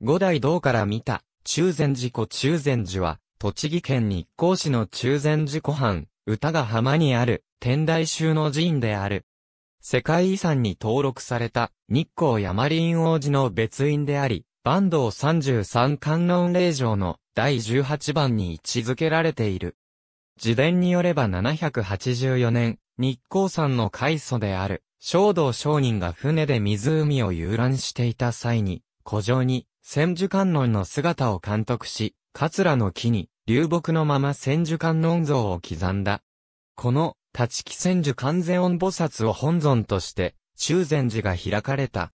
五代堂から見た、中禅寺湖中禅寺は、栃木県日光市の中禅寺湖畔、歌が浜にある、天台宗の寺院である。世界遺産に登録された、日光山林王寺の別院であり、坂東三十三観音霊場の第十八番に位置づけられている。自伝によれば784年、日光山の開祖である、小道商人が船で湖を遊覧していた際に、古城に千手観音の姿を監督し、桂の木に流木のまま千手観音像を刻んだ。この、立木千手観世音菩薩を本尊として、中禅寺が開かれた。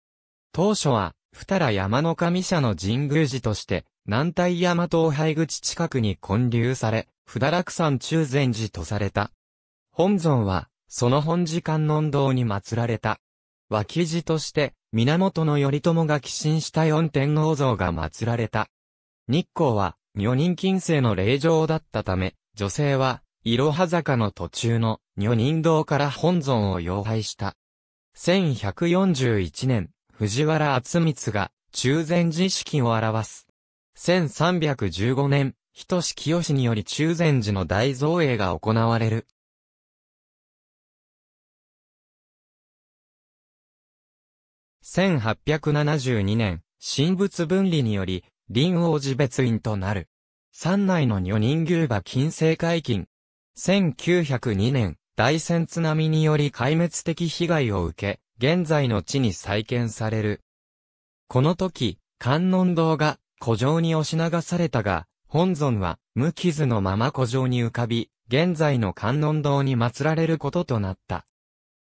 当初は、二良山の神社の神宮寺として、南大山東廃口近くに建立され、不楽山中禅寺とされた。本尊は、その本寺観音堂に祀られた。脇寺として、源頼朝が寄進した四天王像が祀られた。日光は、女人禁制の霊場だったため、女性は、いろは坂の途中の女人堂から本尊を擁拝した。1141年、藤原厚光が中禅寺式を表す。1315年、人志清により中禅寺の大造営が行われる。1872年、神仏分離により、林王寺別院となる。山内の女人牛馬金星解禁。1902年、大戦津波により壊滅的被害を受け、現在の地に再建される。この時、観音堂が古城に押し流されたが、本尊は無傷のまま古城に浮かび、現在の観音堂に祀られることとなった。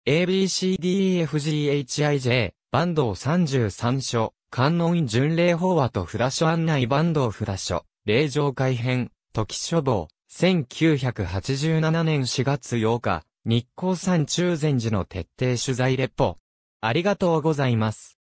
ABCDEFGHIJ 坂東三十三所、観音巡礼法話とフラ案内坂東札をフラ霊場改編、時書房、1987年4月8日、日光山中禅寺の徹底取材レポ。ありがとうございます。